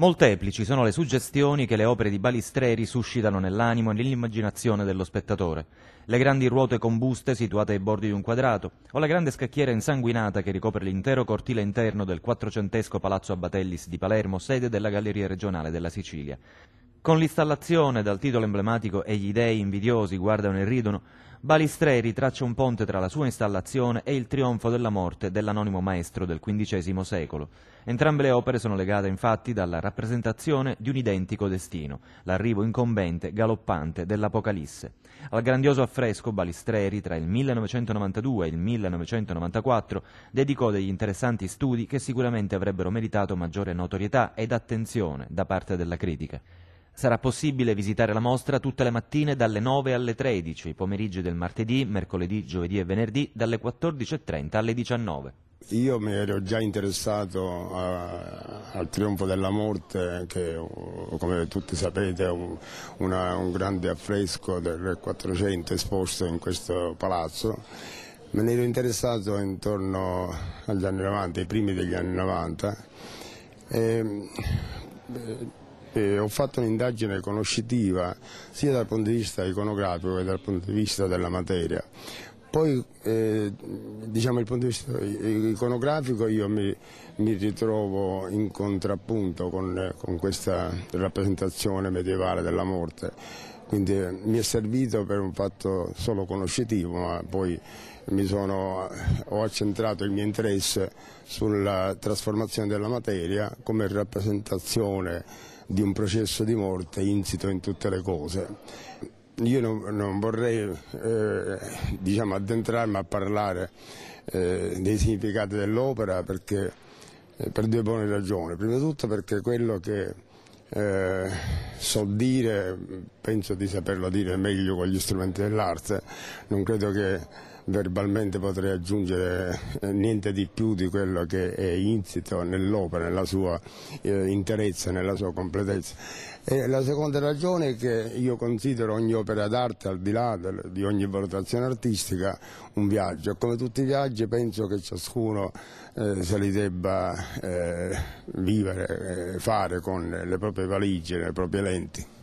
Molteplici sono le suggestioni che le opere di Balistreri suscitano nell'animo e nell'immaginazione dello spettatore. Le grandi ruote combuste situate ai bordi di un quadrato, o la grande scacchiera insanguinata che ricopre l'intero cortile interno del quattrocentesco Palazzo Abatellis di Palermo, sede della Galleria regionale della Sicilia. Con l'installazione dal titolo emblematico E gli dei invidiosi guardano e ridono, Balistreri traccia un ponte tra la sua installazione e il trionfo della morte dell'anonimo maestro del XV secolo. Entrambe le opere sono legate infatti dalla rappresentazione di un identico destino, l'arrivo incombente, galoppante dell'Apocalisse. Al grandioso affresco Balistreri tra il 1992 e il 1994 dedicò degli interessanti studi che sicuramente avrebbero meritato maggiore notorietà ed attenzione da parte della critica. Sarà possibile visitare la mostra tutte le mattine dalle 9 alle 13, i pomeriggi del martedì, mercoledì, giovedì e venerdì dalle 14.30 alle 19. Io mi ero già interessato a, al trionfo della morte, che come tutti sapete è un, una, un grande affresco del 400 esposto in questo palazzo. Me ne ero interessato intorno agli anni 90, ai primi degli anni 90. E, beh, eh, ho fatto un'indagine conoscitiva sia dal punto di vista iconografico che dal punto di vista della materia. Poi, eh, diciamo, dal punto di vista iconografico io mi, mi ritrovo in contrappunto con, con questa rappresentazione medievale della morte, quindi eh, mi è servito per un fatto solo conoscitivo, ma poi sono, ho accentrato il mio interesse sulla trasformazione della materia come rappresentazione di un processo di morte insito in tutte le cose. Io non, non vorrei eh, diciamo addentrarmi a parlare eh, dei significati dell'opera eh, per due buone ragioni. Prima di tutto perché quello che eh, so dire, penso di saperlo dire meglio con gli strumenti dell'arte, non credo che verbalmente potrei aggiungere eh, niente di più di quello che è insito nell'opera, nella sua eh, interezza, nella sua completezza. E la seconda ragione è che io considero ogni opera d'arte, al di là di ogni valutazione artistica, un viaggio. Come tutti i viaggi penso che ciascuno eh, se li debba eh, vivere, eh, fare con le proprie valigie, le proprie lenti.